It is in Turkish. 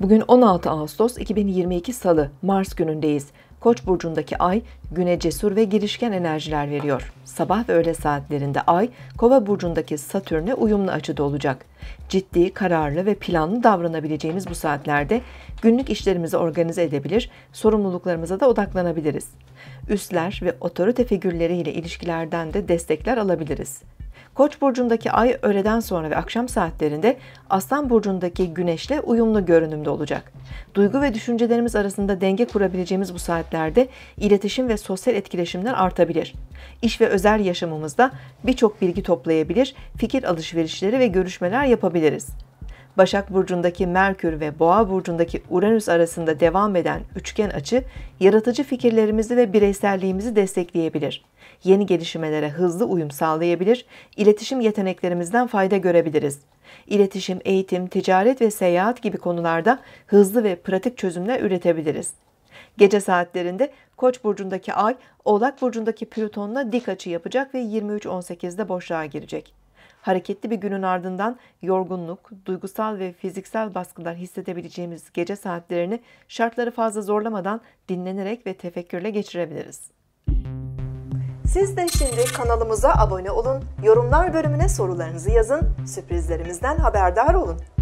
Bugün 16 Ağustos 2022 Salı, Mars günündeyiz. Koç burcundaki ay güne cesur ve girişken enerjiler veriyor. Sabah ve öğle saatlerinde ay Kova burcundaki Satürn'e uyumlu açıda olacak. Ciddi, kararlı ve planlı davranabileceğimiz bu saatlerde günlük işlerimizi organize edebilir, sorumluluklarımıza da odaklanabiliriz. Üstler ve otorite figürleriyle ilişkilerden de destekler alabiliriz. Koç burcundaki ay öğleden sonra ve akşam saatlerinde Aslan burcundaki güneşle uyumlu görünümde olacak. Duygu ve düşüncelerimiz arasında denge kurabileceğimiz bu saatlerde iletişim ve sosyal etkileşimler artabilir. İş ve özel yaşamımızda birçok bilgi toplayabilir, fikir alışverişleri ve görüşmeler yapabiliriz. Başak Burcu'ndaki Merkür ve Boğa Burcu'ndaki Uranüs arasında devam eden üçgen açı, yaratıcı fikirlerimizi ve bireyselliğimizi destekleyebilir. Yeni gelişmelere hızlı uyum sağlayabilir, iletişim yeteneklerimizden fayda görebiliriz. İletişim, eğitim, ticaret ve seyahat gibi konularda hızlı ve pratik çözümler üretebiliriz. Gece saatlerinde Koç burcundaki Ay, Oğlak burcundaki Plüton'la dik açı yapacak ve 23.18'de boşluğa girecek. Hareketli bir günün ardından yorgunluk, duygusal ve fiziksel baskılar hissedebileceğimiz gece saatlerini şartları fazla zorlamadan dinlenerek ve tefekkürle geçirebiliriz. Siz de şimdi kanalımıza abone olun, yorumlar bölümüne sorularınızı yazın, sürprizlerimizden haberdar olun.